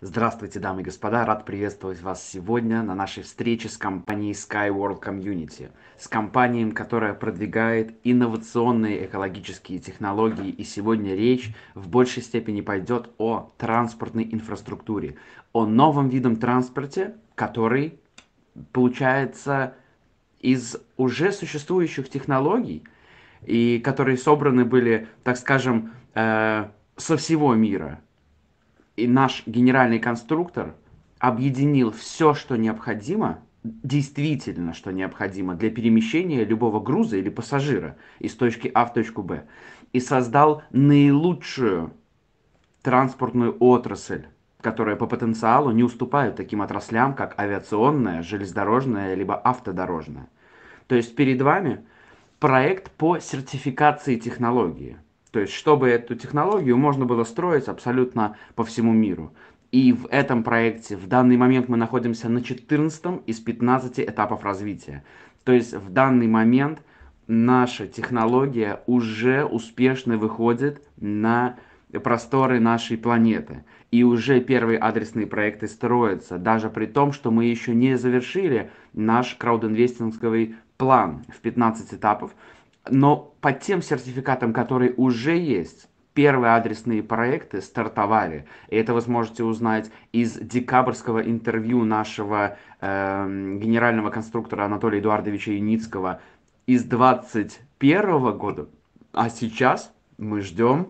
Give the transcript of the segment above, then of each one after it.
Здравствуйте, дамы и господа! Рад приветствовать вас сегодня на нашей встрече с компанией Skyworld Community, с компанией, которая продвигает инновационные экологические технологии, и сегодня речь в большей степени пойдет о транспортной инфраструктуре, о новом видом транспорте, который получается из уже существующих технологий, и которые собраны были, так скажем, э, со всего мира – и наш генеральный конструктор объединил все, что необходимо, действительно, что необходимо для перемещения любого груза или пассажира из точки А в точку Б, и создал наилучшую транспортную отрасль, которая по потенциалу не уступает таким отраслям, как авиационная, железнодорожная, либо автодорожная. То есть перед вами проект по сертификации технологии – то есть, чтобы эту технологию можно было строить абсолютно по всему миру. И в этом проекте в данный момент мы находимся на 14 из 15 этапов развития. То есть в данный момент наша технология уже успешно выходит на просторы нашей планеты. И уже первые адресные проекты строятся, даже при том, что мы еще не завершили наш краудинвестинговый план в 15 этапов. Но по тем сертификатам, которые уже есть, первые адресные проекты стартовали. И это вы сможете узнать из декабрьского интервью нашего э, генерального конструктора Анатолия Эдуардовича Юницкого из 2021 года. А сейчас мы ждем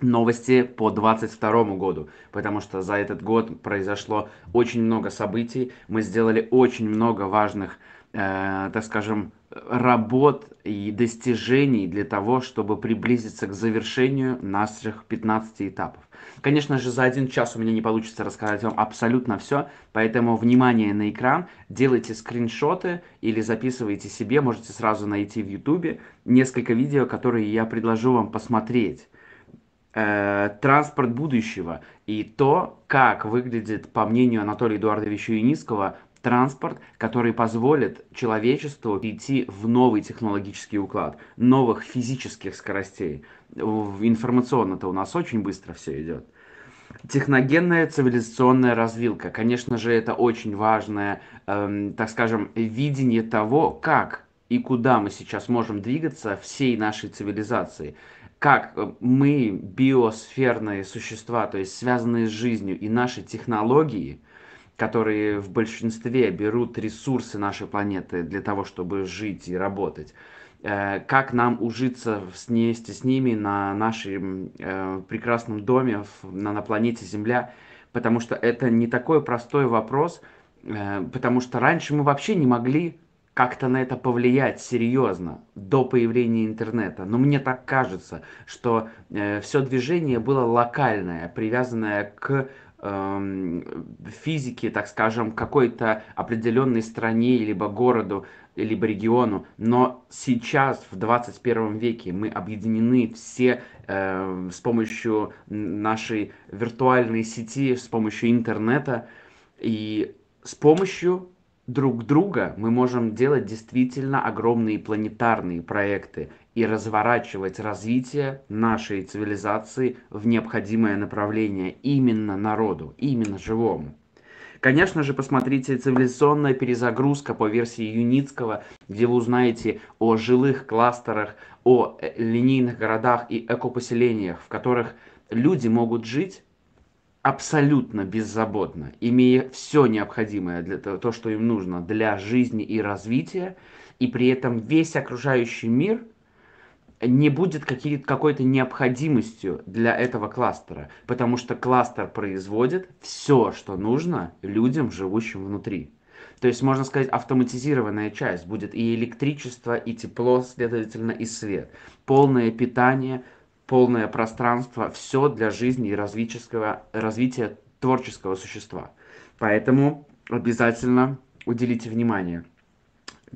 новости по 2022 году, потому что за этот год произошло очень много событий, мы сделали очень много важных Э, так скажем, работ и достижений для того, чтобы приблизиться к завершению наших 15 этапов. Конечно же, за один час у меня не получится рассказать вам абсолютно все, поэтому внимание на экран, делайте скриншоты или записывайте себе, можете сразу найти в YouTube несколько видео, которые я предложу вам посмотреть. Э, транспорт будущего и то, как выглядит, по мнению Анатолия Эдуардовича Юницкого, транспорт, который позволит человечеству идти в новый технологический уклад, новых физических скоростей. Информационно-то у нас очень быстро все идет. Техногенная цивилизационная развилка. Конечно же, это очень важное, эм, так скажем, видение того, как и куда мы сейчас можем двигаться всей нашей цивилизации. Как э, мы, биосферные существа, то есть связанные с жизнью, и наши технологии – которые в большинстве берут ресурсы нашей планеты для того, чтобы жить и работать, э, как нам ужиться вместе с ними на нашем э, прекрасном доме на планете Земля, потому что это не такой простой вопрос, э, потому что раньше мы вообще не могли как-то на это повлиять серьезно до появления интернета. Но мне так кажется, что все движение было локальное, привязанное к Эм, физики, так скажем, какой-то определенной стране, либо городу, либо региону. Но сейчас, в 21 веке, мы объединены все э, с помощью нашей виртуальной сети, с помощью интернета и с помощью друг друга, мы можем делать действительно огромные планетарные проекты и разворачивать развитие нашей цивилизации в необходимое направление именно народу, именно живому. Конечно же, посмотрите «Цивилизационная перезагрузка» по версии Юницкого, где вы узнаете о жилых кластерах, о э, линейных городах и экопоселениях, в которых люди могут жить абсолютно беззаботно, имея все необходимое для того, то, что им нужно для жизни и развития, и при этом весь окружающий мир не будет какой-то необходимостью для этого кластера, потому что кластер производит все, что нужно людям, живущим внутри. То есть, можно сказать, автоматизированная часть будет и электричество, и тепло, следовательно, и свет, полное питание – полное пространство, все для жизни и развития, творческого существа. Поэтому обязательно уделите внимание.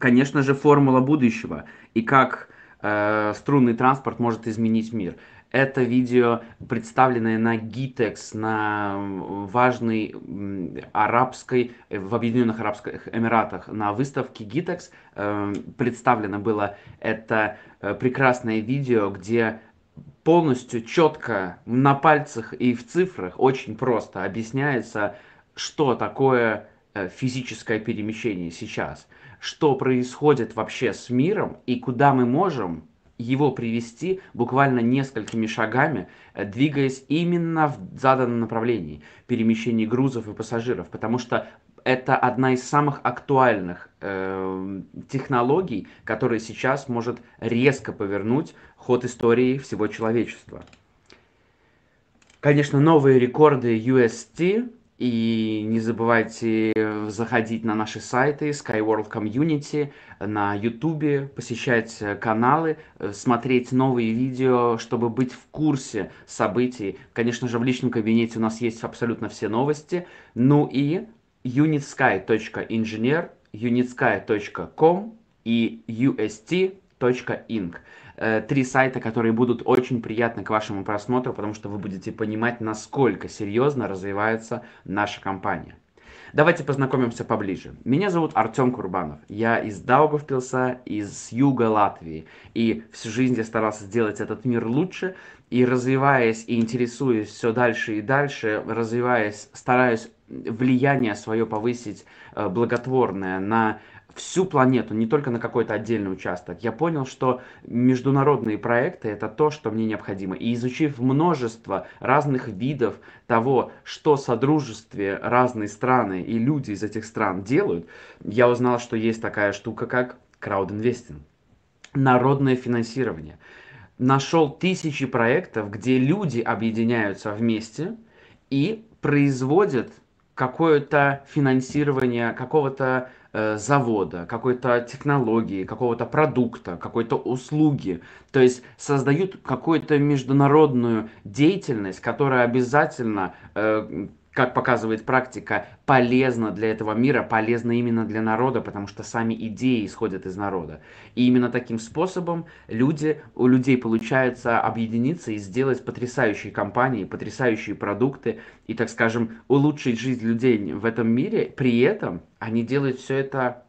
Конечно же, формула будущего и как э, струнный транспорт может изменить мир. Это видео, представленное на Gitex, на важной арабской, в Объединенных Арабских Эмиратах, на выставке Gitex, э, эм, представлено было это э, прекрасное видео, где полностью четко на пальцах и в цифрах очень просто объясняется что такое э, физическое перемещение сейчас что происходит вообще с миром и куда мы можем его привести буквально несколькими шагами, э, двигаясь именно в заданном направлении, перемещения грузов и пассажиров, потому что это одна из самых актуальных э, технологий, которая сейчас может резко повернуть ход истории всего человечества. Конечно, новые рекорды UST, и не забывайте заходить на наши сайты Skyworld Community, на YouTube, посещать каналы, э, смотреть новые видео, чтобы быть в курсе событий. Конечно же, в личном кабинете у нас есть абсолютно все новости. Ну и unitsky.engineer, unitsky.com и ust.inc. Э, три сайта, которые будут очень приятны к вашему просмотру, потому что вы будете понимать, насколько серьезно развивается наша компания. Давайте познакомимся поближе. Меня зовут Артем Курбанов. Я из Даугавпилса, из юга Латвии. И всю жизнь я старался сделать этот мир лучше. И развиваясь и интересуясь все дальше и дальше, развиваясь, стараюсь влияние свое повысить э, благотворное на всю планету, не только на какой-то отдельный участок. Я понял, что международные проекты это то, что мне необходимо. И изучив множество разных видов того, что содружестве разные страны и люди из этих стран делают, я узнал, что есть такая штука, как краудинвестинг, народное финансирование. Нашел тысячи проектов, где люди объединяются вместе и производят какое-то финансирование какого-то э, завода, какой-то технологии, какого-то продукта, какой-то услуги. То есть создают какую-то международную деятельность, которая обязательно э, как показывает практика, полезно для этого мира, полезно именно для народа, потому что сами идеи исходят из народа. И именно таким способом люди, у людей получается объединиться и сделать потрясающие компании, потрясающие продукты и, так скажем, улучшить жизнь людей в этом мире. При этом они делают все это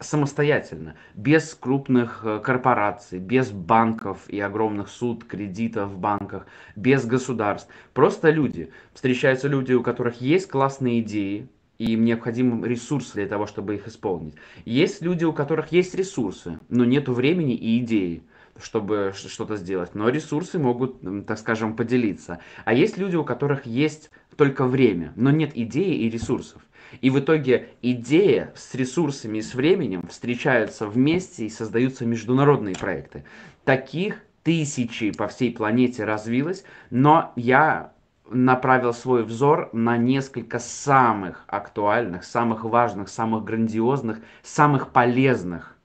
самостоятельно, без крупных э, корпораций, без банков и огромных суд, кредитов в банках, без государств. Просто люди. Встречаются люди, у которых есть классные идеи, и им необходим ресурс для того, чтобы их исполнить. Есть люди, у которых есть ресурсы, но нет времени и идеи чтобы что-то сделать, но ресурсы могут, так скажем, поделиться. А есть люди, у которых есть только время, но нет идеи и ресурсов. И в итоге идея с ресурсами и с временем встречаются вместе и создаются международные проекты. Таких тысячи по всей планете развилось, но я направил свой взор на несколько самых актуальных, самых важных, самых грандиозных, самых полезных.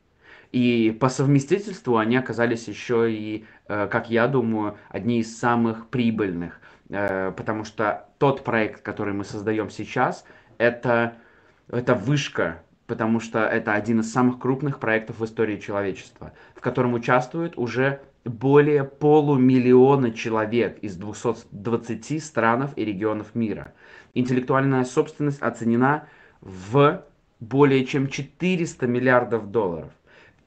И по совместительству они оказались еще и, э, как я думаю, одни из самых прибыльных, э, потому что тот проект, который мы создаем сейчас – это, это вышка, потому что это один из самых крупных проектов в истории человечества, в котором участвует уже более полумиллиона человек из 220 странов и регионов мира. Интеллектуальная собственность оценена в более чем 400 миллиардов долларов.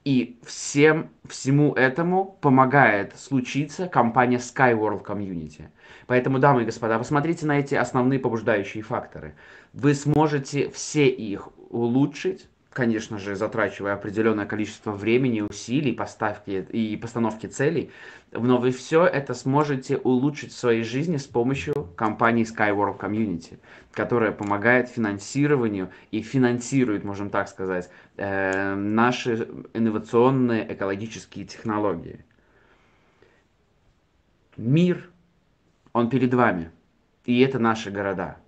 И всем, всему этому помогает случиться компания Skyworld Community. Поэтому, дамы и господа, посмотрите на эти основные побуждающие факторы. Вы сможете все их улучшить, конечно же, затрачивая определенное количество времени, усилий, поставки и постановки целей, но вы все это сможете улучшить в своей жизни с помощью компании Skyworld Community, которая помогает финансированию и финансирует, можем так сказать, э, наши инновационные экологические технологии. Мир, он перед вами, и это наши города –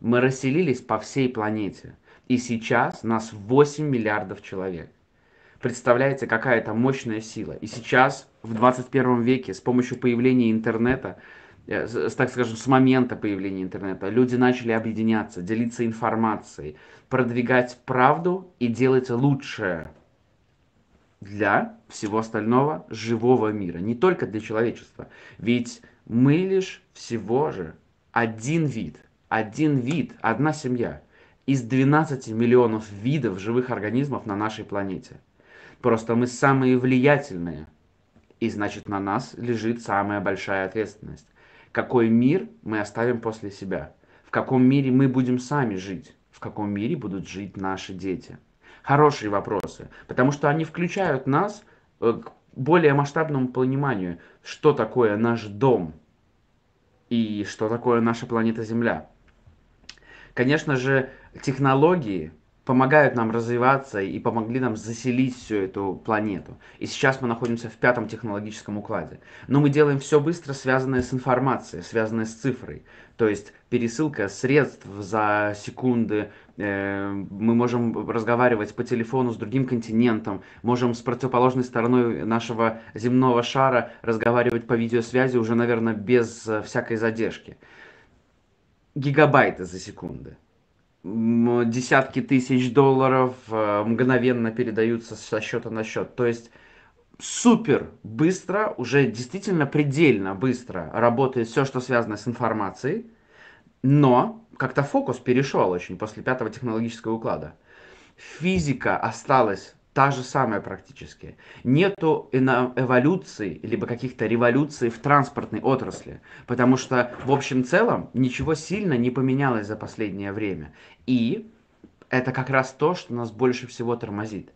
мы расселились по всей планете. И сейчас нас 8 миллиардов человек. Представляете, какая это мощная сила. И сейчас, в 21 веке, с помощью появления интернета, э, с, так скажем, с момента появления интернета, люди начали объединяться, делиться информацией, продвигать правду и делать лучшее для всего остального живого мира, не только для человечества. Ведь мы лишь всего же один вид – один вид, одна семья из 12 миллионов видов живых организмов на нашей планете. Просто мы самые влиятельные, и значит на нас лежит самая большая ответственность. Какой мир мы оставим после себя? В каком мире мы будем сами жить? В каком мире будут жить наши дети? Хорошие вопросы, потому что они включают нас э, к более масштабному пониманию, что такое наш дом и что такое наша планета Земля. Конечно же, технологии помогают нам развиваться и помогли нам заселить всю эту планету. И сейчас мы находимся в пятом технологическом укладе. Но мы делаем все быстро, связанное с информацией, связанное с цифрой. То есть пересылка средств за секунды, э, мы можем разговаривать по телефону с другим континентом, можем с противоположной стороной нашего земного шара разговаривать по видеосвязи уже, наверное, без э, всякой задержки. Гигабайты за секунды, Десятки тысяч долларов э, мгновенно передаются со счета на счет. То есть супер быстро, уже действительно предельно быстро работает все, что связано с информацией, но как-то фокус перешел очень после пятого технологического уклада. Физика осталась та же самая практически. Нету эволюции, либо каких-то революций в транспортной отрасли, потому что в общем целом ничего сильно не поменялось за последнее время. И это как раз то, что нас больше всего тормозит.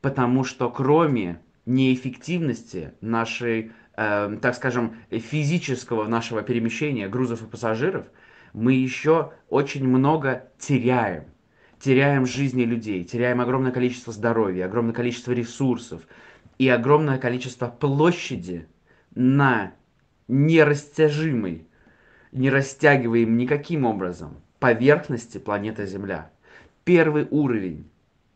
Потому что кроме неэффективности нашей, э, так скажем, физического нашего перемещения грузов и пассажиров, мы еще очень много теряем теряем жизни людей, теряем огромное количество здоровья, огромное количество ресурсов и огромное количество площади на нерастяжимой, не растягиваем никаким образом поверхности планеты Земля. Первый уровень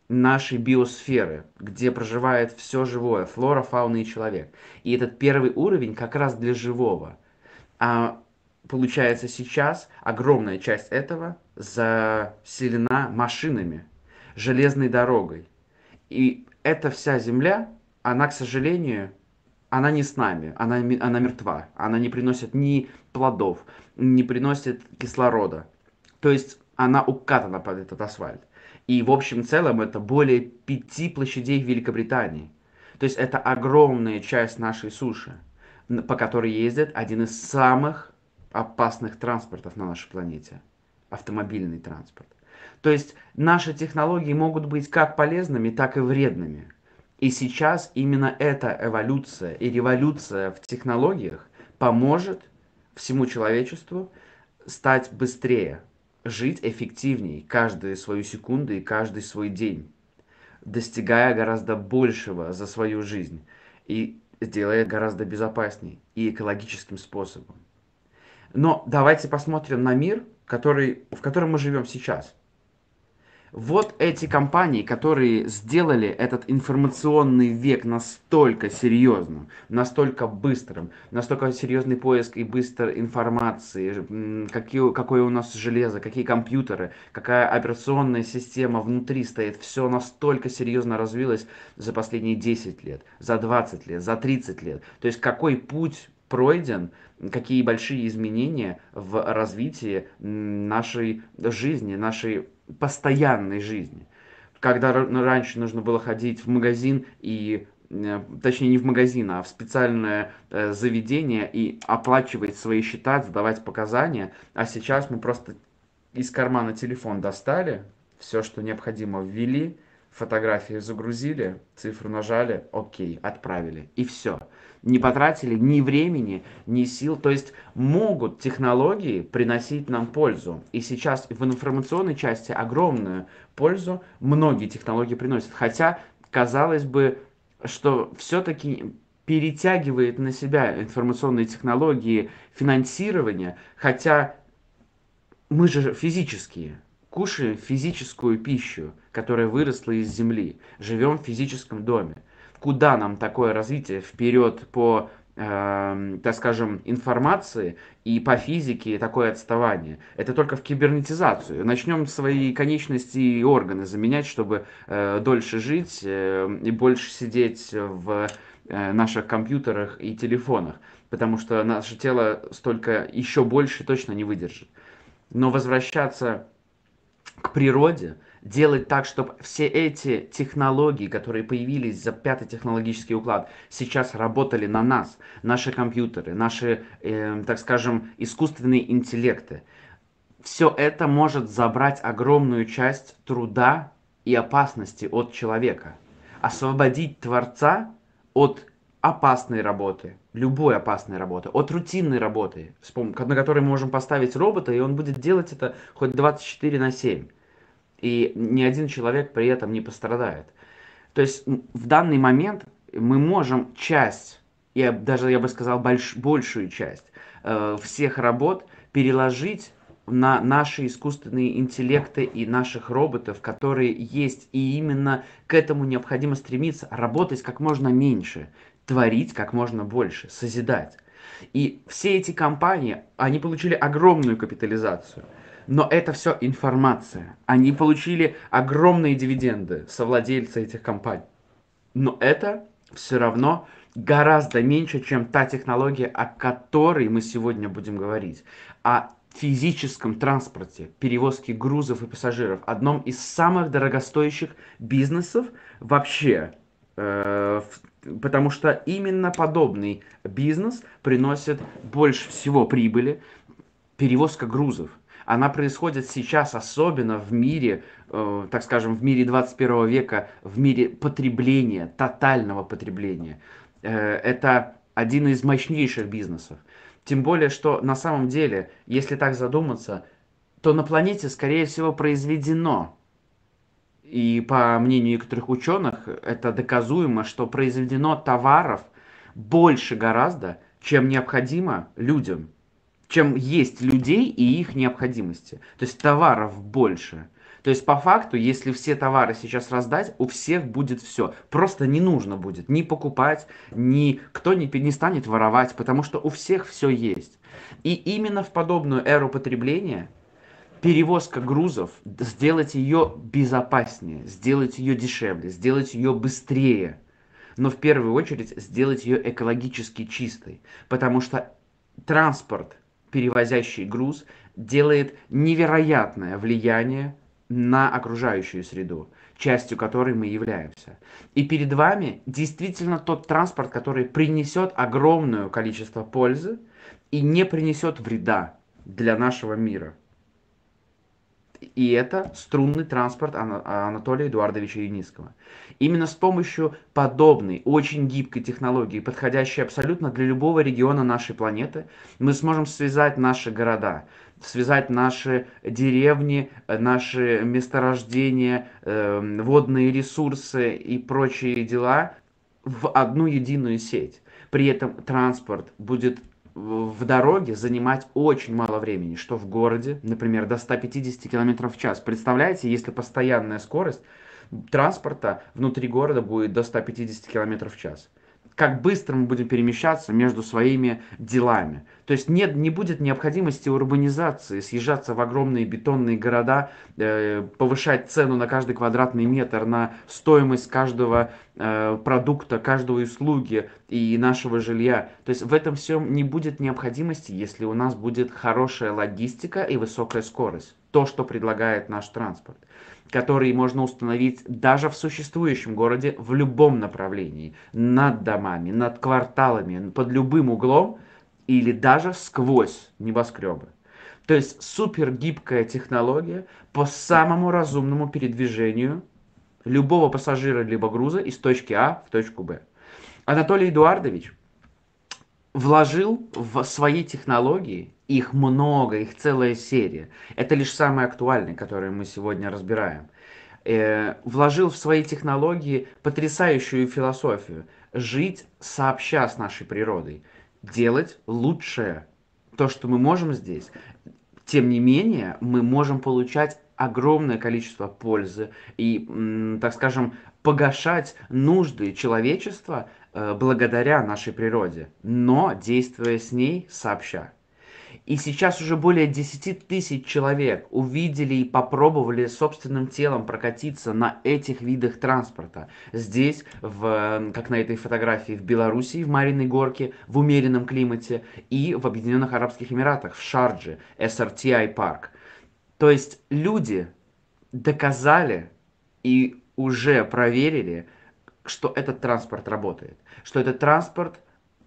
нашей биосферы, где проживает все живое, флора, фауна и человек. И этот первый уровень как раз для живого. А получается сейчас огромная часть этого заселена машинами, железной дорогой. И эта вся земля, она, к сожалению, она не с нами, она, она мертва, она не приносит ни плодов, не приносит кислорода. То есть она укатана под этот асфальт. И в общем целом это более пяти площадей Великобритании. То есть это огромная часть нашей суши, по которой ездит один из самых опасных транспортов на нашей планете. Автомобильный транспорт. То есть наши технологии могут быть как полезными, так и вредными. И сейчас именно эта эволюция и революция в технологиях поможет всему человечеству стать быстрее, жить эффективнее каждую свою секунду и каждый свой день, достигая гораздо большего за свою жизнь и делая гораздо безопаснее и экологическим способом. Но давайте посмотрим на мир, который, в котором мы живем сейчас. Вот эти компании, которые сделали этот информационный век настолько серьезным, настолько быстрым, настолько серьезный поиск и быстрой информации, какие, какое у нас железо, какие компьютеры, какая операционная система внутри стоит, все настолько серьезно развилось за последние 10 лет, за 20 лет, за 30 лет. То есть какой путь пройден, какие большие изменения в развитии нашей жизни, нашей постоянной жизни. Когда ну, раньше нужно было ходить в магазин и э, точнее не в магазин, а в специальное э, заведение и оплачивать свои счета, сдавать показания. А сейчас мы просто из кармана телефон достали, все, что необходимо, ввели, фотографии загрузили, цифру нажали, окей, отправили, и все не потратили ни времени, ни сил. То есть могут технологии приносить нам пользу. И сейчас в информационной части огромную пользу многие технологии приносят. Хотя, казалось бы, что все-таки перетягивает на себя информационные технологии финансирование, хотя мы же физические, кушаем физическую пищу, которая выросла из земли, живем в физическом доме куда нам такое развитие вперед по э, так скажем, информации и по физике такое отставание. Это только в кибернетизацию. Начнем свои конечности и органы заменять, чтобы э, дольше жить э, и больше сидеть в э, наших компьютерах и телефонах, потому что наше тело столько еще больше точно не выдержит. Но возвращаться к природе – делать так, чтобы все эти технологии, которые появились за пятый технологический уклад, сейчас работали на нас, наши компьютеры, наши, э, так скажем, искусственные интеллекты. Все это может забрать огромную часть труда и опасности от человека. Освободить Творца от опасной работы, любой опасной работы, от рутинной работы, на которой мы можем поставить робота, и он будет делать это хоть 24 на 7 и ни один человек при этом не пострадает. То есть в данный момент мы можем часть, я даже я бы сказал больш, большую часть э, всех работ переложить на наши искусственные интеллекты и наших роботов, которые есть. И именно к этому необходимо стремиться работать как можно меньше, творить как можно больше, созидать. И все эти компании, они получили огромную капитализацию – но это все информация. Они получили огромные дивиденды, совладельцы этих компаний. Но это все равно гораздо меньше, чем та технология, о которой мы сегодня будем говорить. О физическом транспорте, перевозке грузов и пассажиров, одном из самых дорогостоящих бизнесов вообще. Э, потому что именно подобный бизнес приносит больше всего прибыли перевозка грузов – она происходит сейчас особенно в мире, э, так скажем, в мире 21 века, в мире потребления, тотального потребления. Э, это один из мощнейших бизнесов. Тем более, что на самом деле, если так задуматься, то на планете, скорее всего, произведено, и по мнению некоторых ученых, это доказуемо, что произведено товаров больше гораздо, чем необходимо людям – чем есть людей и их необходимости. То есть товаров больше. То есть по факту, если все товары сейчас раздать, у всех будет все. Просто не нужно будет ни покупать, ни кто не, не станет воровать, потому что у всех все есть. И именно в подобную эру потребления перевозка грузов, сделать ее безопаснее, сделать ее дешевле, сделать ее быстрее. Но в первую очередь сделать ее экологически чистой, потому что транспорт – перевозящий груз, делает невероятное влияние на окружающую среду, частью которой мы являемся. И перед вами действительно тот транспорт, который принесет огромное количество пользы и не принесет вреда для нашего мира – и это струнный транспорт Анатолия Эдуардовича Яницкого. Именно с помощью подобной, очень гибкой технологии, подходящей абсолютно для любого региона нашей планеты, мы сможем связать наши города, связать наши деревни, наши месторождения, эм, водные ресурсы и прочие дела в одну единую сеть. При этом транспорт будет в дороге занимать очень мало времени, что в городе, например, до 150 км в час. Представляете, если постоянная скорость транспорта внутри города будет до 150 км в час как быстро мы будем перемещаться между своими делами. То есть нет, не будет необходимости урбанизации, съезжаться в огромные бетонные города, э, повышать цену на каждый квадратный метр, на стоимость каждого э, продукта, каждого услуги и нашего жилья. То есть в этом всем не будет необходимости, если у нас будет хорошая логистика и высокая скорость то, что предлагает наш транспорт, который можно установить даже в существующем городе в любом направлении, над домами, над кварталами, под любым углом или даже сквозь небоскребы. То есть супергибкая технология по самому разумному передвижению любого пассажира либо груза из точки А в точку Б. Анатолий Эдуардович – вложил в свои технологии, их много, их целая серия. Это лишь самые актуальные, которые мы сегодня разбираем. Э, вложил в свои технологии потрясающую философию жить сообща с нашей природой, делать лучшее, то, что мы можем здесь. Тем не менее, мы можем получать огромное количество пользы и, так скажем, погашать нужды человечества Э, благодаря нашей природе, но действуя с ней сообща. И сейчас уже более 10 тысяч человек увидели и попробовали собственным телом прокатиться на этих видах транспорта. Здесь, в, как на этой фотографии, в Белоруссии, в Мариной горке, в умеренном климате и в Объединенных Арабских Эмиратах, в Шардже, SRTI парк. То есть люди доказали и уже проверили, что этот транспорт работает что этот транспорт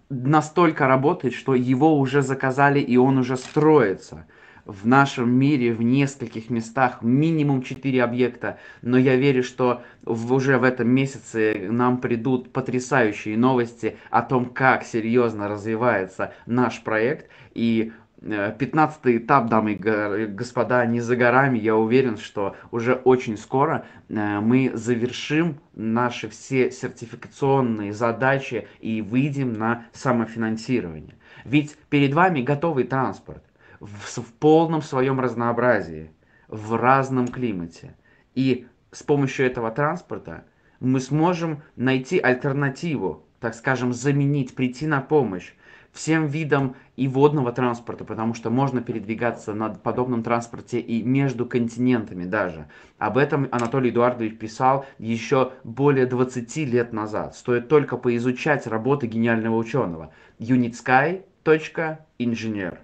настолько работает, что его уже заказали и он уже строится. В нашем мире в нескольких местах минимум 4 объекта, но я верю, что в, уже в этом месяце нам придут потрясающие новости о том, как серьезно развивается наш проект и 15 э, этап, дамы и господа, не за горами. Я уверен, что уже очень скоро э, мы завершим наши все сертификационные задачи и выйдем на самофинансирование. Ведь перед вами готовый транспорт в, в полном своем разнообразии, в разном климате. И с помощью этого транспорта мы сможем найти альтернативу, так скажем, заменить, прийти на помощь всем видам и водного транспорта, потому что можно передвигаться на подобном транспорте и между континентами даже. Об этом Анатолий Эдуардович писал еще более 20 лет назад. Стоит только поизучать работы гениального ученого. unitsky.engineer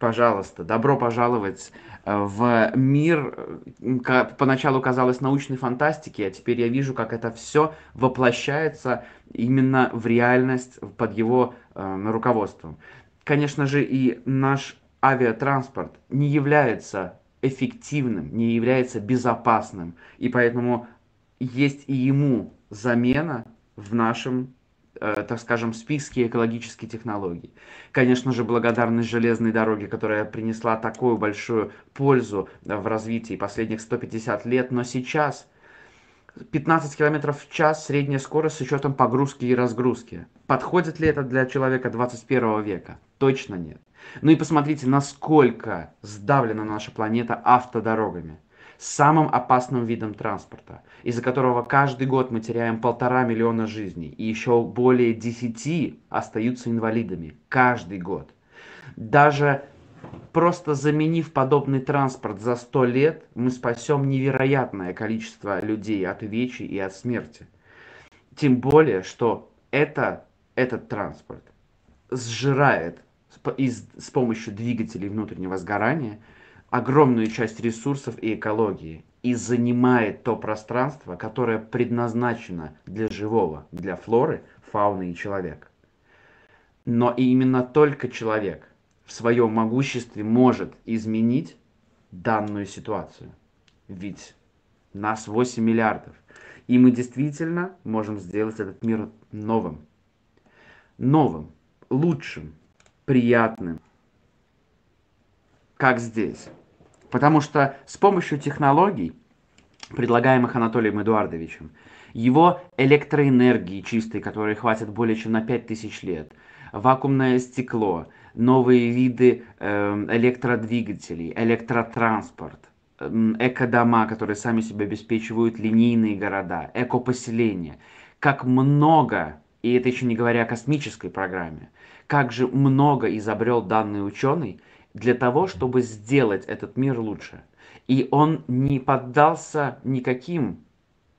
пожалуйста, добро пожаловать э, в мир, э, поначалу казалось научной фантастики, а теперь я вижу, как это все воплощается именно в реальность под его э, руководством. Конечно же, и наш авиатранспорт не является эффективным, не является безопасным, и поэтому есть и ему замена в нашем Э, так скажем, списке экологических технологий. Конечно же, благодарность железной дороге, которая принесла такую большую пользу э, в развитии последних 150 лет, но сейчас 15 км в час средняя скорость с учетом погрузки и разгрузки. Подходит ли это для человека 21 века? Точно нет. Ну и посмотрите, насколько сдавлена наша планета автодорогами самым опасным видом транспорта, из-за которого каждый год мы теряем полтора миллиона жизней и еще более десяти остаются инвалидами. Каждый год. Даже просто заменив подобный транспорт за сто лет, мы спасем невероятное количество людей от увечий и от смерти. Тем более, что это, этот транспорт сжирает с, с помощью двигателей внутреннего сгорания – огромную часть ресурсов и экологии и занимает то пространство, которое предназначено для живого, для флоры, фауны и человека. Но именно только человек в своем могуществе может изменить данную ситуацию. Ведь нас 8 миллиардов. И мы действительно можем сделать этот мир новым. Новым, лучшим, приятным. Как здесь. Потому что с помощью технологий, предлагаемых Анатолием Эдуардовичем, его электроэнергии чистой, которой хватит более чем на 5000 лет, вакуумное стекло, новые виды эм, электродвигателей, электротранспорт, эм, эко дома, которые сами себя обеспечивают, линейные города, экопоселения. Как много, и это еще не говоря о космической программе, как же много изобрел данный ученый, для того, чтобы сделать этот мир лучше. И он не поддался никаким,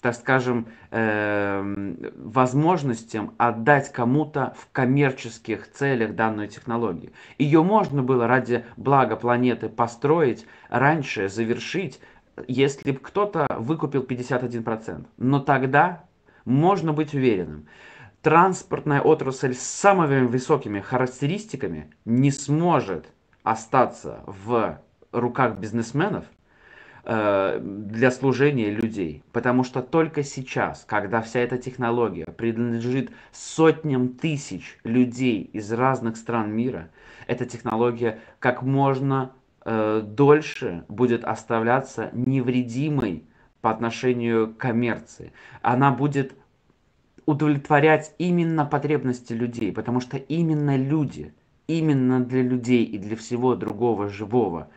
так скажем, э, возможностям отдать кому-то в коммерческих целях данную технологию. Ее можно было ради блага планеты построить раньше, завершить, если бы кто-то выкупил 51%. Но тогда можно быть уверенным, транспортная отрасль с самыми высокими характеристиками не сможет остаться в руках бизнесменов э, для служения людей. Потому что только сейчас, когда вся эта технология принадлежит сотням тысяч людей из разных стран мира, эта технология как можно э, дольше будет оставляться невредимой по отношению к коммерции. Она будет удовлетворять именно потребности людей, потому что именно люди – именно для людей и для всего другого живого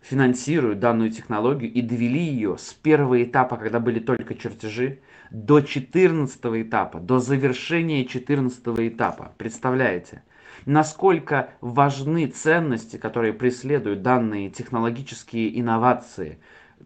финансируют данную технологию и довели ее с первого этапа, когда были только чертежи, до 14 этапа, до завершения 14 этапа. Представляете? Насколько важны ценности, которые преследуют данные технологические инновации,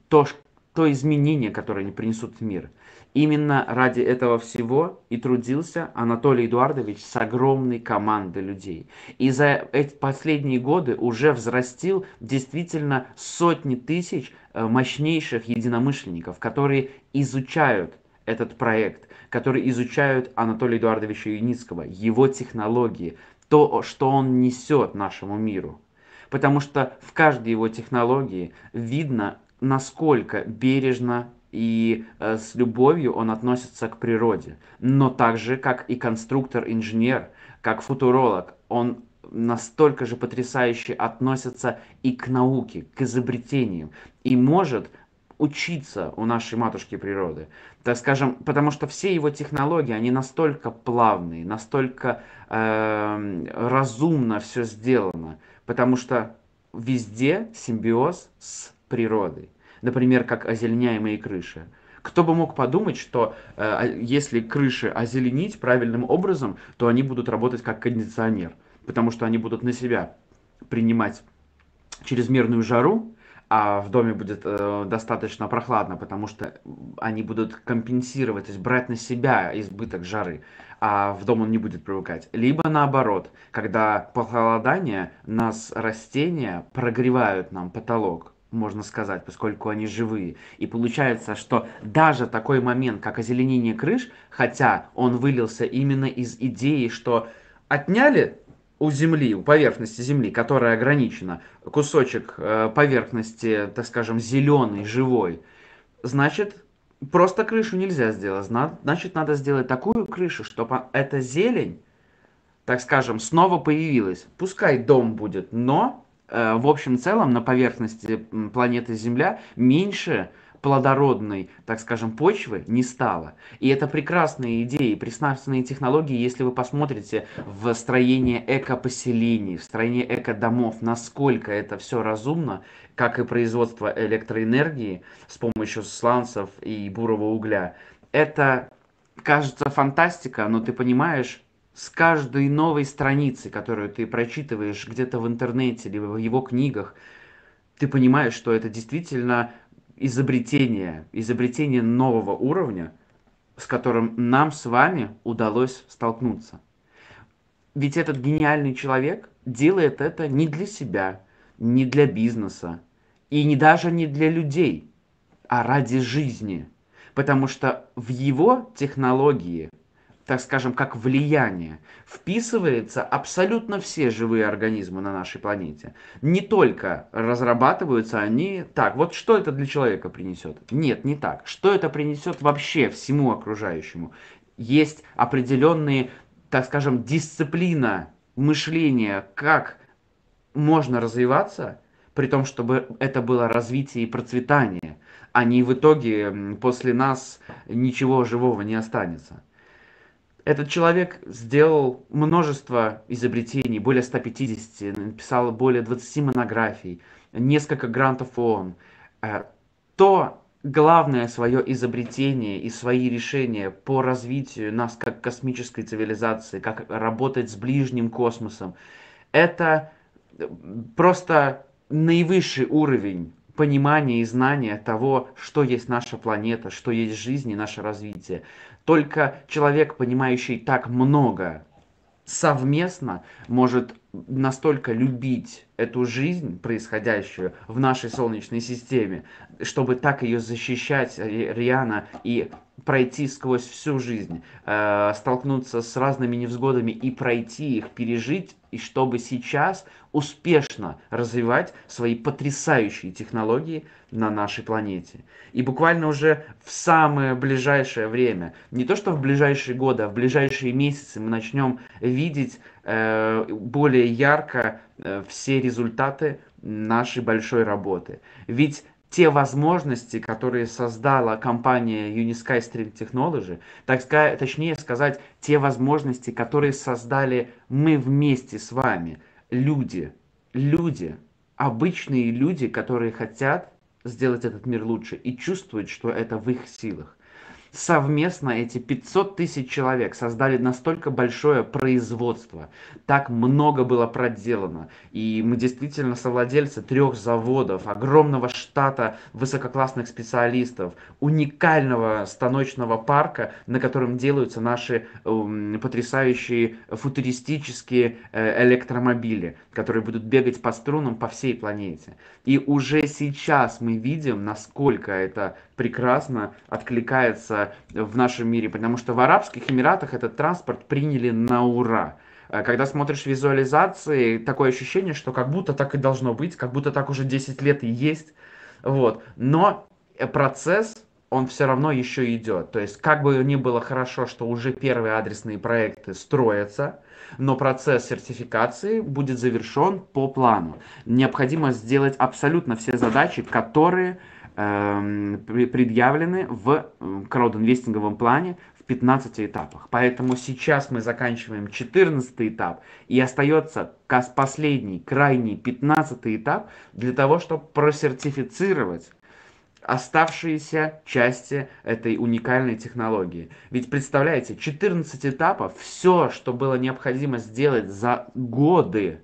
то, то изменение, которое они принесут в мир – Именно ради этого всего и трудился Анатолий Эдуардович с огромной командой людей. И за эти последние годы уже взрастил действительно сотни тысяч э, мощнейших единомышленников, которые изучают этот проект, которые изучают Анатолия Эдуардовича Юницкого, его технологии, то, что он несет нашему миру. Потому что в каждой его технологии видно, насколько бережно и э, с любовью он относится к природе. Но также, как и конструктор-инженер, как футуролог, он настолько же потрясающе относится и к науке, к изобретениям, и может учиться у нашей матушки природы. Так скажем, потому что все его технологии, они настолько плавные, настолько э, разумно все сделано, потому что везде симбиоз с природой например, как озеленяемые крыши. Кто бы мог подумать, что э, а, если крыши озеленить правильным образом, то они будут работать как кондиционер, потому что они будут на себя принимать чрезмерную жару, а в доме будет э, достаточно прохладно, потому что они будут компенсировать, то есть брать на себя избыток жары, а в дом он не будет привыкать. Либо наоборот, когда похолодание, нас растения прогревают нам потолок, можно сказать, поскольку они живые. И получается, что даже такой момент, как озеленение крыш, хотя он вылился именно из идеи, что отняли у земли, у поверхности земли, которая ограничена, кусочек э, поверхности, так скажем, зеленый, живой, значит, просто крышу нельзя сделать. Значит, надо сделать такую крышу, чтобы эта зелень, так скажем, снова появилась. Пускай дом будет, но Э, в общем целом на поверхности планеты Земля меньше плодородной, так скажем, почвы не стало. И это прекрасные идеи, прекрасные технологии, если вы посмотрите в строение эко-поселений, в строение эко-домов, насколько это все разумно, как и производство электроэнергии с помощью сланцев и бурого угля. Это кажется фантастика, но ты понимаешь, с каждой новой страницы, которую ты прочитываешь где-то в интернете или в его книгах, ты понимаешь, что это действительно изобретение, изобретение нового уровня, с которым нам с вами удалось столкнуться. Ведь этот гениальный человек делает это не для себя, не для бизнеса и не даже не для людей, а ради жизни. Потому что в его технологии – так скажем, как влияние, вписывается абсолютно все живые организмы на нашей планете. Не только разрабатываются они так, вот что это для человека принесет? Нет, не так. Что это принесет вообще всему окружающему? Есть определенные, так скажем, дисциплина мышления, как можно развиваться, при том, чтобы это было развитие и процветание, а не в итоге после нас ничего живого не останется. Этот человек сделал множество изобретений, более 150, написал более 20 монографий, несколько грантов ООН. Э, то главное свое изобретение и свои решения по развитию нас как космической цивилизации, как работать с ближним космосом, это просто наивысший уровень понимание и знание того, что есть наша планета, что есть жизнь и наше развитие. Только человек, понимающий так много совместно может настолько любить эту жизнь, происходящую в нашей Солнечной системе, чтобы так ее защищать э, Риана и пройти сквозь всю жизнь, э, столкнуться с разными невзгодами и пройти их, пережить, и чтобы сейчас успешно развивать свои потрясающие технологии на нашей планете. И буквально уже в самое ближайшее время, не то что в ближайшие годы, а в ближайшие месяцы мы начнем видеть э, более ярко э, все результаты нашей большой работы. Ведь те возможности, которые создала компания Unisky Stream Technology, так, точнее сказать, те возможности, которые создали мы вместе с вами, люди, люди, обычные люди, которые хотят сделать этот мир лучше и чувствуют, что это в их силах совместно эти 500 тысяч человек создали настолько большое производство, так много было проделано, и мы действительно совладельцы трех заводов, огромного штата высококлассных специалистов, уникального станочного парка, на котором делаются наши э, потрясающие футуристические э, электромобили, которые будут бегать по струнам по всей планете. И уже сейчас мы видим, насколько это прекрасно откликается в нашем мире, потому что в Арабских Эмиратах этот транспорт приняли на ура. Э, когда смотришь визуализации, такое ощущение, что как будто так и должно быть, как будто так уже 10 лет и есть. Вот. Но э, процесс он все равно еще идет. То есть, как бы ни было хорошо, что уже первые адресные проекты строятся, но процесс сертификации будет завершен по плану. Необходимо сделать абсолютно все задачи, которые Эм, предъявлены в краудинвестинговом плане в 15 этапах. Поэтому сейчас мы заканчиваем 14 этап и остается последний, крайний 15 этап для того, чтобы просертифицировать оставшиеся части этой уникальной технологии. Ведь представляете, 14 этапов, все, что было необходимо сделать за годы,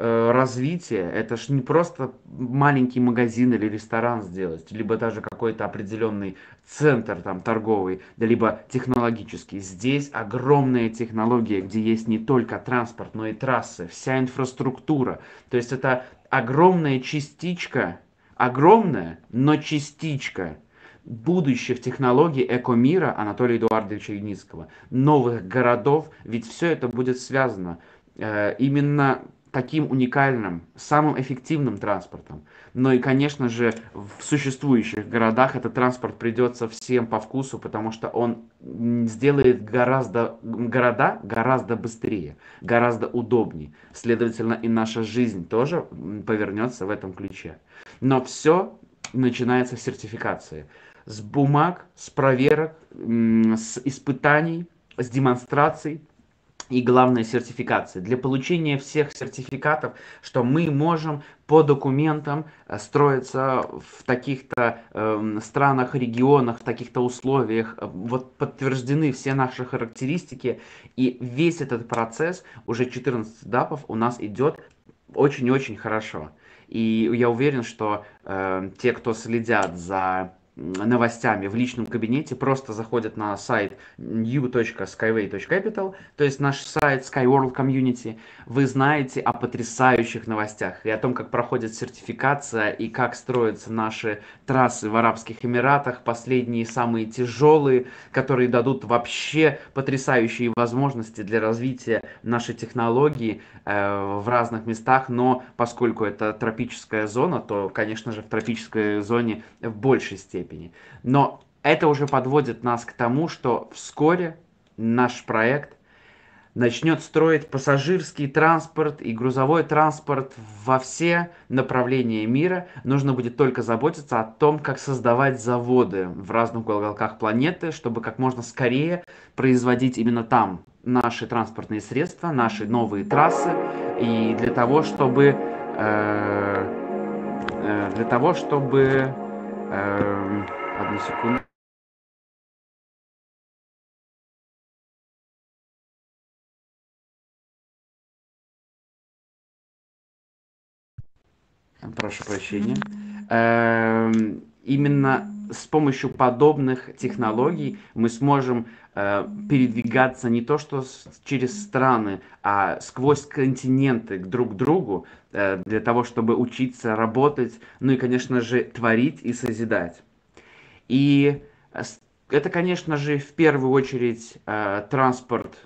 Э, развитие. Это ж не просто маленький магазин или ресторан сделать, либо даже какой-то определенный центр там торговый, да либо технологический. Здесь огромная технология, где есть не только транспорт, но и трассы, вся инфраструктура. То есть это огромная частичка, огромная, но частичка будущих технологий экомира Анатолия Эдуардовича Юницкого, новых городов, ведь все это будет связано. Э, именно таким уникальным, самым эффективным транспортом. Но и, конечно же, в существующих городах этот транспорт придется всем по вкусу, потому что он сделает гораздо, города гораздо быстрее, гораздо удобнее. Следовательно, и наша жизнь тоже повернется в этом ключе. Но все начинается с сертификации. С бумаг, с проверок, с испытаний, с демонстраций, и главное сертификации. Для получения всех сертификатов, что мы можем по документам э, строиться в таких-то э, странах, регионах, в таких-то условиях. Э, вот подтверждены все наши характеристики. И весь этот процесс, уже 14 дапов, у нас идет очень-очень хорошо. И я уверен, что э, те, кто следят за новостями в личном кабинете, просто заходят на сайт new.skyway.capital, то есть наш сайт Skyworld Community, вы знаете о потрясающих новостях и о том, как проходит сертификация и как строятся наши трассы в Арабских Эмиратах, последние самые тяжелые, которые дадут вообще потрясающие возможности для развития нашей технологии э, в разных местах, но поскольку это тропическая зона, то, конечно же, в тропической зоне в большей степени степени. Но это уже подводит нас к тому, что вскоре наш проект начнет строить пассажирский транспорт и грузовой транспорт во все направления мира. Нужно будет только заботиться о том, как создавать заводы в разных уголках планеты, чтобы как можно скорее производить именно там наши транспортные средства, наши новые трассы, и для того, чтобы э, э для того, чтобы Эм, одну секунду. Прошу прощения. Эм, именно с помощью подобных технологий мы сможем э, передвигаться не то что с, через страны, а сквозь континенты друг к другу э, для того, чтобы учиться, работать, ну и, конечно же, творить и созидать. И это, конечно же, в первую очередь э, транспорт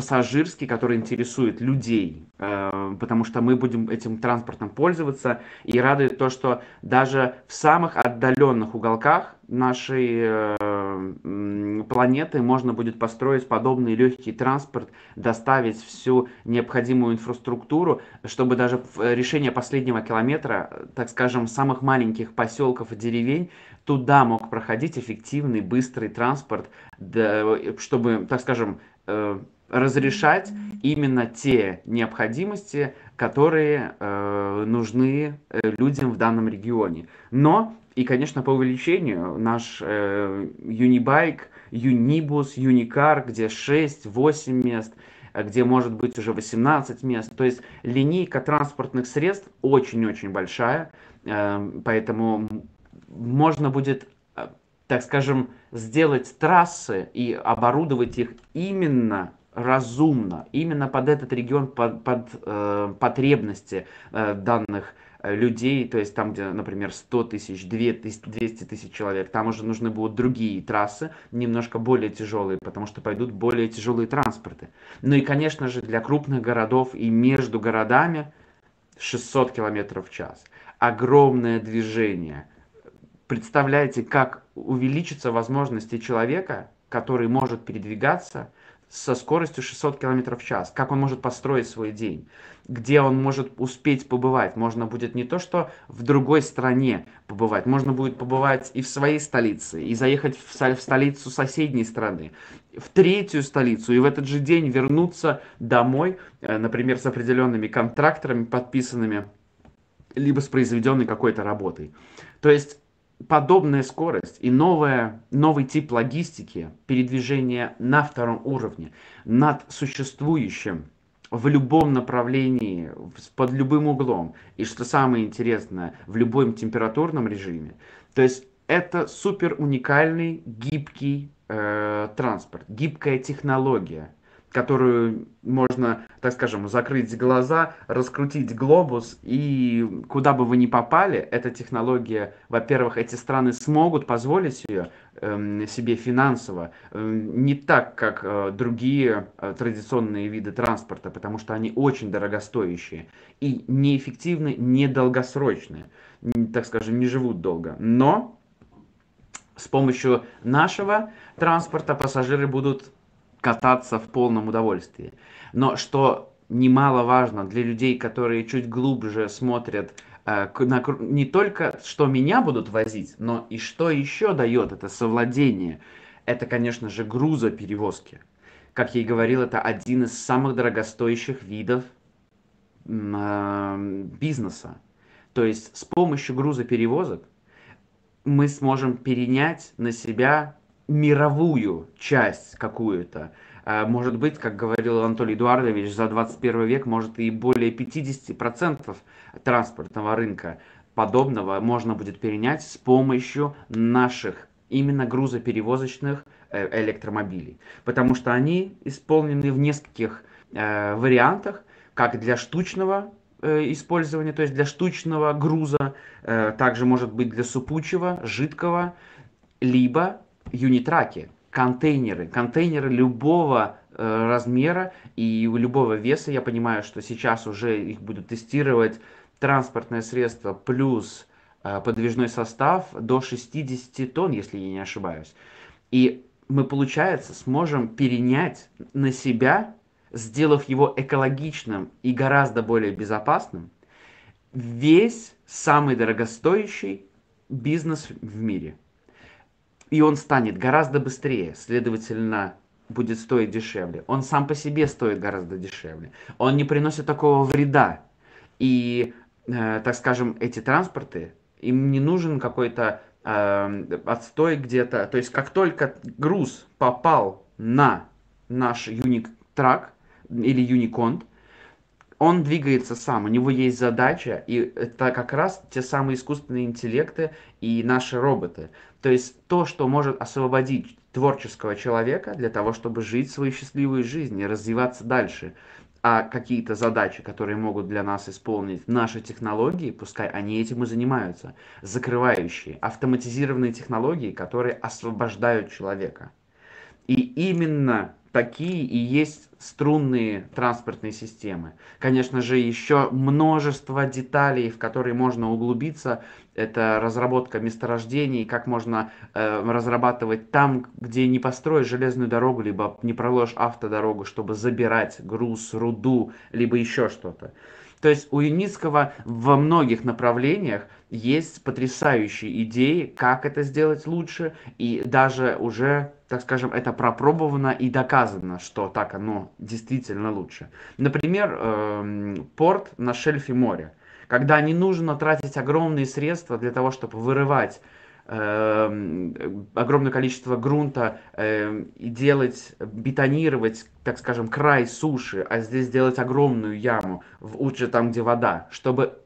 пассажирский, который интересует людей, э, потому что мы будем этим транспортом пользоваться. И радует то, что даже в самых отдаленных уголках нашей э, планеты можно будет построить подобный легкий транспорт, доставить всю необходимую инфраструктуру, чтобы даже э, решение последнего километра, так скажем, самых маленьких поселков и деревень, туда мог проходить эффективный, быстрый транспорт, чтобы, так скажем, разрешать именно те необходимости, которые э, нужны э, людям в данном регионе. Но и, конечно, по увеличению наш э, Unibike, Unibus, где 6-8 мест, э, где может быть уже 18 мест. То есть линейка транспортных средств очень-очень большая, э, поэтому можно будет, э, так скажем, сделать трассы и оборудовать их именно разумно именно под этот регион, под, под э, потребности э, данных э, людей, то есть там, где, например, 100 тысяч, 200 тысяч человек, там уже нужны будут другие трассы, немножко более тяжелые, потому что пойдут более тяжелые транспорты. Ну и, конечно же, для крупных городов и между городами 600 километров в час. Огромное движение. Представляете, как увеличатся возможности человека, который может передвигаться – со скоростью 600 км в час, как он может построить свой день, где он может успеть побывать. Можно будет не то, что в другой стране побывать, можно будет побывать и в своей столице, и заехать в, в столицу соседней страны, в третью столицу, и в этот же день вернуться домой, э, например, с определенными контракторами подписанными, либо с произведенной какой-то работой. То есть подобная скорость и новая, новый тип логистики, передвижения на втором уровне, над существующим в любом направлении, под любым углом, и что самое интересное, в любом температурном режиме. То есть это супер уникальный гибкий э, транспорт, гибкая технология, которую можно, так скажем, закрыть глаза, раскрутить глобус, и куда бы вы ни попали, эта технология, во-первых, эти страны смогут позволить ее э, эм, себе финансово, э, не так, как э, другие э, традиционные виды транспорта, потому что они очень дорогостоящие и неэффективны, недолгосрочные, так скажем, не живут долго. Но с помощью нашего транспорта пассажиры будут кататься в полном удовольствии. Но что немаловажно для людей, которые чуть глубже смотрят э, на, не только что меня будут возить, но и что еще дает это совладение, это, конечно же, грузоперевозки. Как я и говорил, это один из самых дорогостоящих видов э, бизнеса. То есть с помощью грузоперевозок мы сможем перенять на себя мировую часть какую-то. А, может быть, как говорил Анатолий Эдуардович, за 21 век может и более 50% транспортного рынка подобного можно будет перенять с помощью наших именно грузоперевозочных э, электромобилей. Потому что они исполнены в нескольких э, вариантах, как для штучного э, использования, то есть для штучного груза, также может быть для супучего, жидкого, либо юнитраки, контейнеры, контейнеры любого э, размера и любого веса. Я понимаю, что сейчас уже их будут тестировать транспортное средство плюс э, подвижной состав до 60 тонн, если я не ошибаюсь. И мы, получается, сможем перенять на себя, сделав его экологичным и гораздо более безопасным, весь самый дорогостоящий бизнес в мире и он станет гораздо быстрее, следовательно, будет стоить дешевле. Он сам по себе стоит гораздо дешевле. Он не приносит такого вреда. И, э, так скажем, эти транспорты, им не нужен какой-то э, отстой где-то. То есть, как только груз попал на наш Unic Track или Unicont, он двигается сам, у него есть задача, и это как раз те самые искусственные интеллекты и наши роботы. То есть то, что может освободить творческого человека для того, чтобы жить свою счастливую жизнь и развиваться дальше. А какие-то задачи, которые могут для нас исполнить наши технологии, пускай они этим и занимаются, закрывающие, автоматизированные технологии, которые освобождают человека. И именно такие и есть струнные транспортные системы. Конечно же, еще множество деталей, в которые можно углубиться. Это разработка месторождений, как можно э, разрабатывать там, где не построишь железную дорогу, либо не проложишь автодорогу, чтобы забирать груз, руду, либо еще что-то. То есть у Юницкого во многих направлениях есть потрясающие идеи, как это сделать лучше, и даже уже так скажем, это пропробовано и доказано, что так оно действительно лучше. Например, эм, порт на шельфе моря, когда не нужно тратить огромные средства для того, чтобы вырывать эм, огромное количество грунта эм, и делать, бетонировать, так скажем, край суши, а здесь делать огромную яму в Удже, там, где вода, чтобы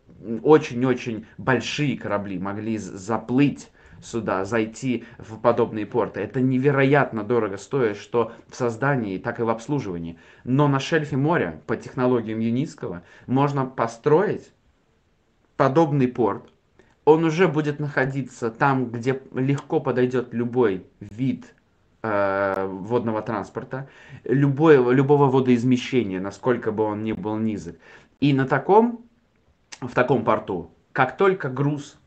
очень-очень большие корабли могли заплыть сюда, зайти в подобные порты. Это невероятно дорого стоит, что в создании, так и в обслуживании. Но на шельфе моря, по технологиям Юницкого, можно построить подобный порт. Он уже будет находиться там, где легко подойдет любой вид э, водного транспорта, любое, любого водоизмещения, насколько бы он ни был низок. И на таком, в таком порту, как только груз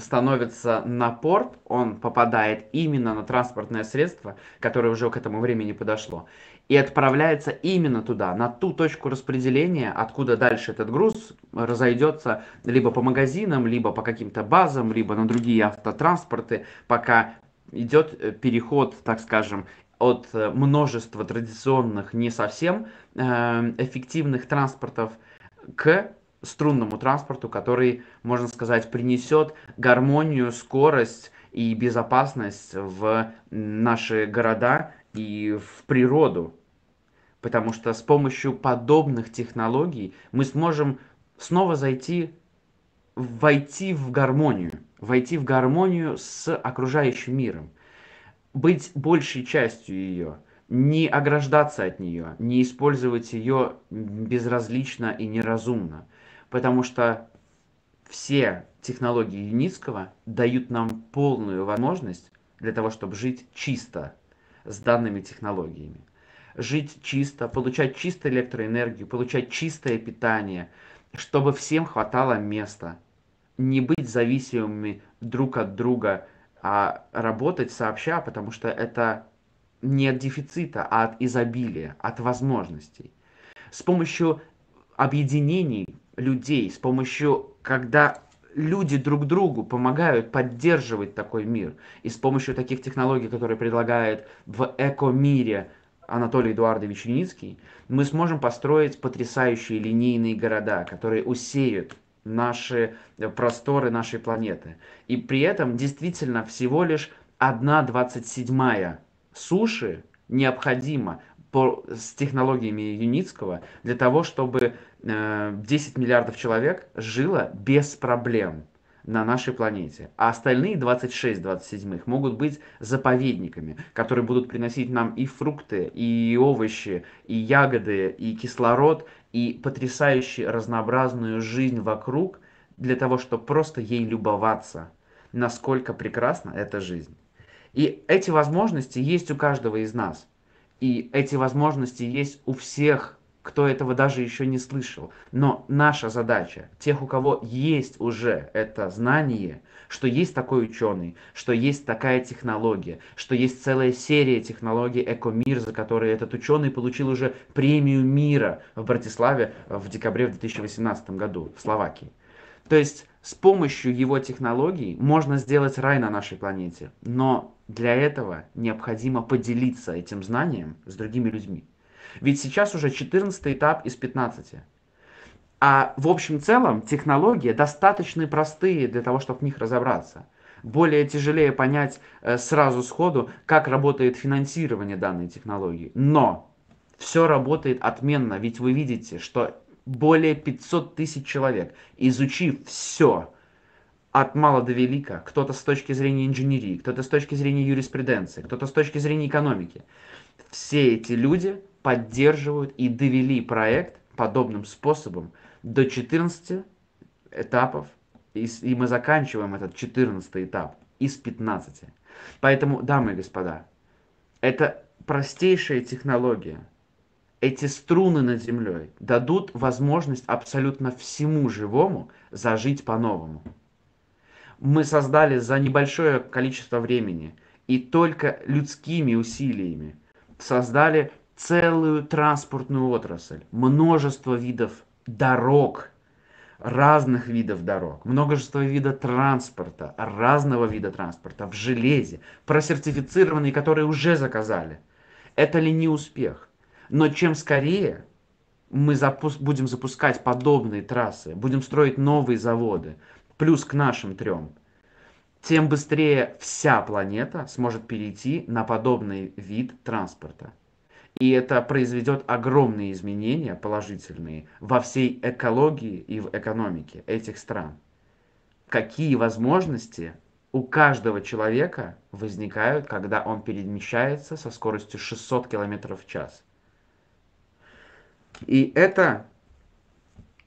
становится на порт, он попадает именно на транспортное средство, которое уже к этому времени подошло, и отправляется именно туда, на ту точку распределения, откуда дальше этот груз разойдется либо по магазинам, либо по каким-то базам, либо на другие автотранспорты, пока идет э, переход, так скажем, от э, множества традиционных, не совсем э, эффективных транспортов к струнному транспорту, который, можно сказать, принесет гармонию, скорость и безопасность в наши города и в природу. Потому что с помощью подобных технологий мы сможем снова зайти, войти в гармонию, войти в гармонию с окружающим миром, быть большей частью ее – не ограждаться от нее, не использовать ее безразлично и неразумно потому что все технологии Юницкого дают нам полную возможность для того, чтобы жить чисто с данными технологиями. Жить чисто, получать чистую электроэнергию, получать чистое питание, чтобы всем хватало места. Не быть зависимыми друг от друга, а работать сообща, потому что это не от дефицита, а от изобилия, от возможностей. С помощью объединений людей, с помощью, когда люди друг другу помогают поддерживать такой мир. И с помощью таких технологий, которые предлагает в эко-мире Анатолий Эдуардович Юницкий, мы сможем построить потрясающие линейные города, которые усеют наши э, просторы нашей планеты. И при этом действительно всего лишь одна двадцать седьмая суши необходима по, с технологиями Юницкого для того, чтобы э, 10 миллиардов человек жило без проблем на нашей планете. А остальные 26-27 могут быть заповедниками, которые будут приносить нам и фрукты, и овощи, и ягоды, и кислород, и потрясающую разнообразную жизнь вокруг для того, чтобы просто ей любоваться, насколько прекрасна эта жизнь. И эти возможности есть у каждого из нас – и эти возможности есть у всех, кто этого даже еще не слышал. Но наша задача, тех, у кого есть уже это знание, что есть такой ученый, что есть такая технология, что есть целая серия технологий Экомир, за которые этот ученый получил уже премию мира в Братиславе в декабре в 2018 году в Словакии. То есть с помощью его технологий можно сделать рай на нашей планете, но для этого необходимо поделиться этим знанием с другими людьми. Ведь сейчас уже 14 этап из 15. А в общем целом технологии достаточно простые для того, чтобы в них разобраться. Более тяжелее понять э, сразу сходу, как работает финансирование данной технологии. Но все работает отменно, ведь вы видите, что более 500 тысяч человек, изучив все от мала до велика, кто-то с точки зрения инженерии, кто-то с точки зрения юриспруденции, кто-то с точки зрения экономики. Все эти люди поддерживают и довели проект подобным способом до 14 этапов, и мы заканчиваем этот 14 этап из 15. Поэтому, дамы и господа, это простейшая технология – эти струны над землей дадут возможность абсолютно всему живому зажить по-новому. Мы создали за небольшое количество времени и только людскими усилиями создали целую транспортную отрасль, множество видов дорог, разных видов дорог, множество видов транспорта, разного вида транспорта в железе, просертифицированные, которые уже заказали. Это ли не успех? Но чем скорее мы запу- будем запускать подобные трассы, будем строить новые заводы, плюс к нашим трем, тем быстрее вся планета сможет перейти на подобный вид транспорта. И это произведет огромные изменения положительные во всей экологии и в экономике этих стран. Какие возможности у каждого человека возникают, когда он перемещается со скоростью 600 км в час? И это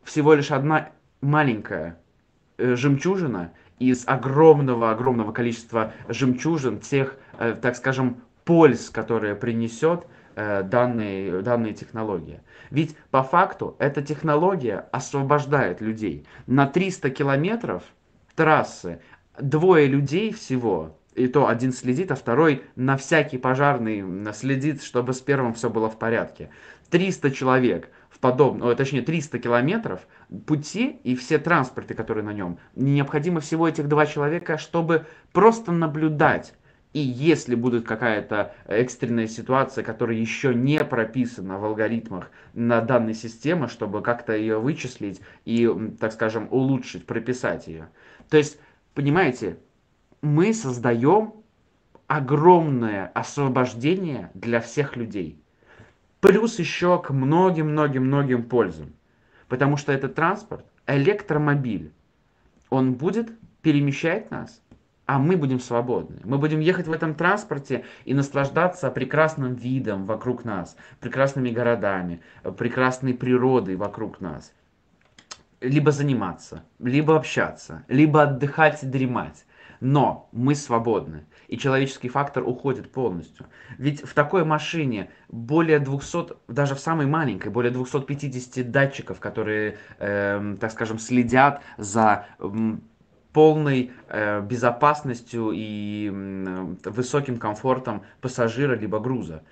всего лишь одна маленькая э, жемчужина из огромного-огромного количества жемчужин, тех, э, так скажем, польз, которые принесет данные, э, данные технологии. Ведь по факту эта технология освобождает людей. На 300 километров трассы двое людей всего, и то один следит, а второй на всякий пожарный следит, чтобы с первым все было в порядке. 300 человек в подобном, точнее 300 километров пути и все транспорты, которые на нем, необходимо всего этих два человека, чтобы просто наблюдать и если будет какая-то экстренная ситуация, которая еще не прописана в алгоритмах на данной системе, чтобы как-то ее вычислить и, так скажем, улучшить, прописать ее. То есть, понимаете, мы создаем огромное освобождение для всех людей. Плюс еще к многим-многим-многим пользам. Потому что этот транспорт, электромобиль, он будет перемещать нас, а мы будем свободны. Мы будем ехать в этом транспорте и наслаждаться прекрасным видом вокруг нас, прекрасными городами, прекрасной природой вокруг нас. Либо заниматься, либо общаться, либо отдыхать и дремать. Но мы свободны и человеческий фактор уходит полностью. Ведь в такой машине более 200, даже в самой маленькой, более 250 датчиков, которые, э, так скажем, следят за полной э, безопасностью и э, высоким комфортом пассажира либо груза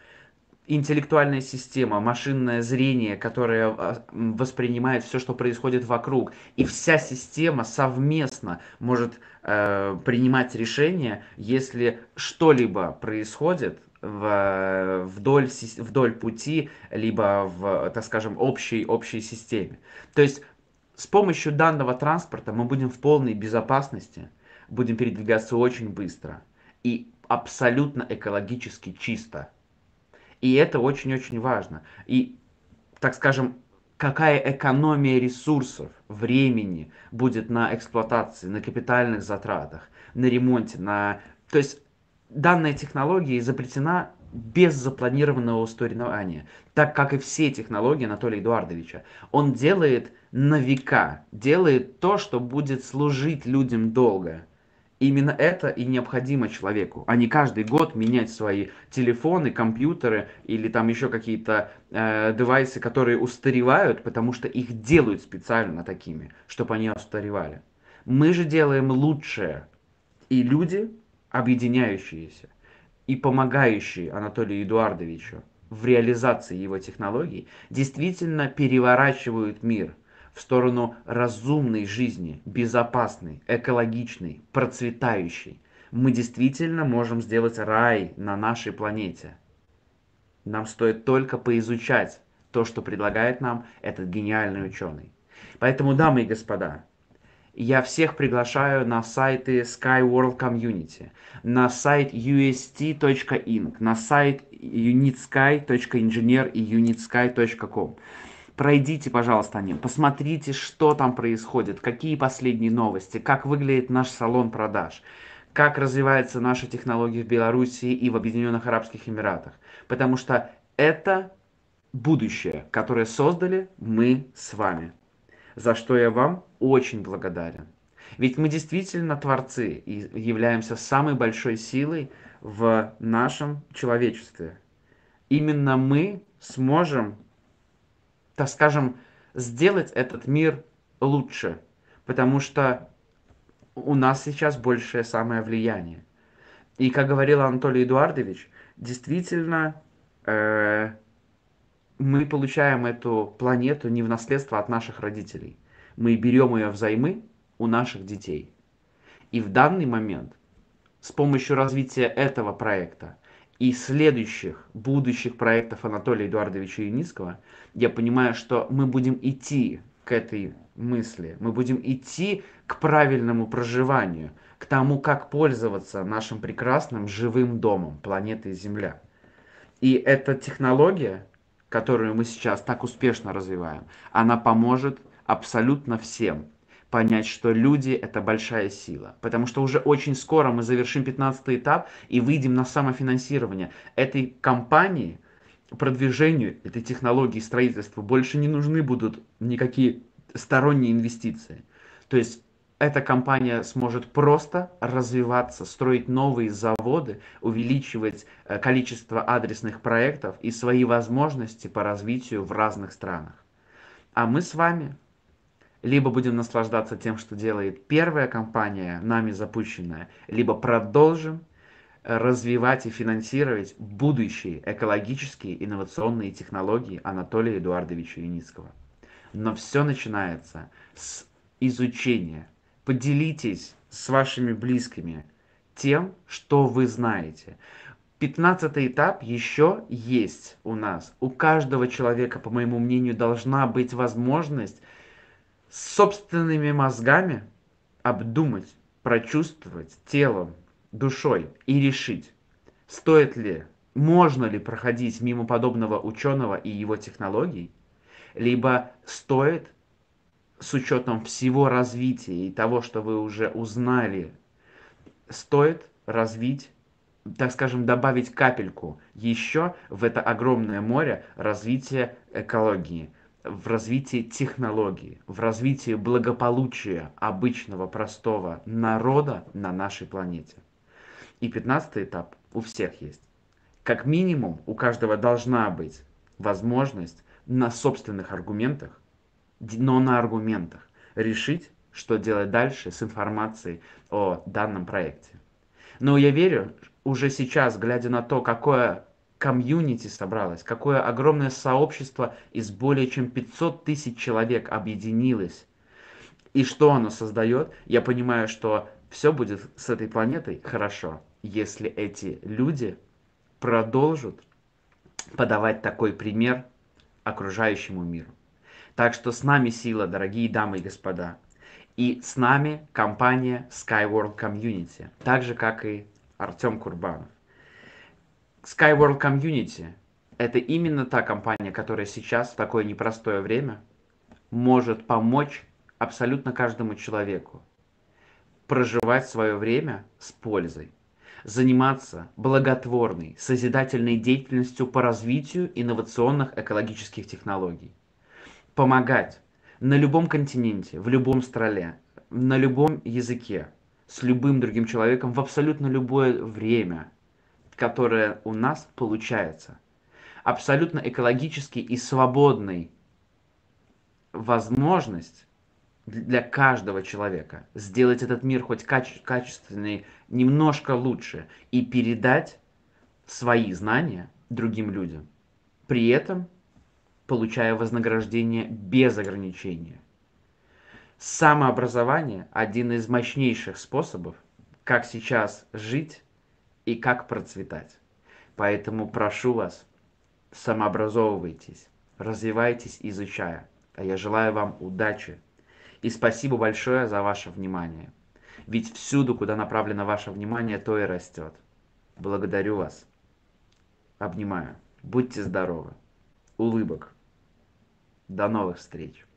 интеллектуальная система, машинное зрение, которое а, воспринимает все, что происходит вокруг, и вся система совместно может э, принимать решения, если что-либо происходит в, вдоль, вдоль пути, либо в, так скажем, общей, общей системе. То есть с помощью данного транспорта мы будем в полной безопасности, будем передвигаться очень быстро и абсолютно экологически чисто. И это очень-очень важно. И, так скажем, какая экономия ресурсов, времени будет на эксплуатации, на капитальных затратах, на ремонте, на... То есть данная технология изобретена без запланированного устаревания, так как и все технологии Анатолия Эдуардовича. Он делает на века, делает то, что будет служить людям долго – Именно это и необходимо человеку, а не каждый год менять свои телефоны, компьютеры или там еще какие-то э, девайсы, которые устаревают, потому что их делают специально такими, чтобы они устаревали. Мы же делаем лучшее. И люди, объединяющиеся, и помогающие Анатолию Эдуардовичу в реализации его технологий, действительно переворачивают мир – в сторону разумной жизни, безопасной, экологичной, процветающей, мы действительно можем сделать рай на нашей планете. Нам стоит только поизучать то, что предлагает нам этот гениальный ученый. Поэтому, дамы и господа, я всех приглашаю на сайты Skyworld Community, на сайт ust.inc, на сайт unitsky.engineer и unitsky.com пройдите, пожалуйста, о нем, посмотрите, что там происходит, какие последние новости, как выглядит наш салон продаж, как развивается наша технология в Беларуси и в Объединенных Арабских Эмиратах. Потому что это будущее, которое создали мы с вами, за что я вам очень благодарен. Ведь мы действительно творцы и являемся самой большой силой в нашем человечестве. Именно мы сможем так скажем, сделать этот мир лучше, потому что у нас сейчас большее самое влияние. И, как говорил Анатолий Эдуардович, действительно э, мы получаем эту планету не в наследство от наших родителей. Мы берем ее взаймы у наших детей. И в данный момент с помощью развития этого проекта – и следующих, будущих проектов Анатолия Эдуардовича Юницкого, я понимаю, что мы будем идти к этой мысли, мы будем идти к правильному проживанию, к тому, как пользоваться нашим прекрасным живым домом, планеты Земля. И эта технология, которую мы сейчас так успешно развиваем, она поможет абсолютно всем – понять, что люди — это большая сила. Потому что уже очень скоро мы завершим 15 этап и выйдем на самофинансирование. Этой компании, продвижению этой технологии строительства больше не нужны будут никакие сторонние инвестиции. То есть эта компания сможет просто развиваться, строить новые заводы, увеличивать э, количество адресных проектов и свои возможности по развитию в разных странах. А мы с вами либо будем наслаждаться тем, что делает первая компания, нами запущенная, либо продолжим развивать и финансировать будущие экологические инновационные технологии Анатолия Эдуардовича Юницкого. Но все начинается с изучения. Поделитесь с вашими близкими тем, что вы знаете. Пятнадцатый этап еще есть у нас. У каждого человека, по моему мнению, должна быть возможность собственными мозгами обдумать, прочувствовать телом, душой и решить, стоит ли, можно ли проходить мимо подобного ученого и его технологий, либо стоит с учетом всего развития и того, что вы уже узнали, стоит развить, так скажем, добавить капельку еще в это огромное море развития экологии – в развитии технологий, в развитии благополучия обычного простого народа на нашей планете. И пятнадцатый этап у всех есть. Как минимум у каждого должна быть возможность на собственных аргументах, но на аргументах, решить, что делать дальше с информацией о данном проекте. Но я верю, уже сейчас, глядя на то, какое комьюнити собралось, какое огромное сообщество из более чем 500 тысяч человек объединилось. И что оно создает? Я понимаю, что все будет с этой планетой хорошо, если эти люди продолжат подавать такой пример окружающему миру. Так что с нами сила, дорогие дамы и господа. И с нами компания Skyworld Community, так же как и Артем Курбанов. Skyward Community — это именно та компания, которая сейчас в такое непростое время может помочь абсолютно каждому человеку проживать свое время с пользой, заниматься благотворной, созидательной деятельностью по развитию инновационных экологических технологий, помогать на любом континенте, в любом стране, на любом языке, с любым другим человеком в абсолютно любое время – которое у нас получается. Абсолютно экологически и свободной возможность для каждого человека сделать этот мир хоть каче качественный, немножко лучше и передать свои знания другим людям, при этом получая вознаграждение без ограничения. Самообразование – один из мощнейших способов, как сейчас жить и как процветать. Поэтому прошу вас, самообразовывайтесь, развивайтесь, изучая. А я желаю вам удачи и спасибо большое за ваше внимание. Ведь всюду, куда направлено ваше внимание, то и растет. Благодарю вас. Обнимаю. Будьте здоровы. Улыбок. До новых встреч.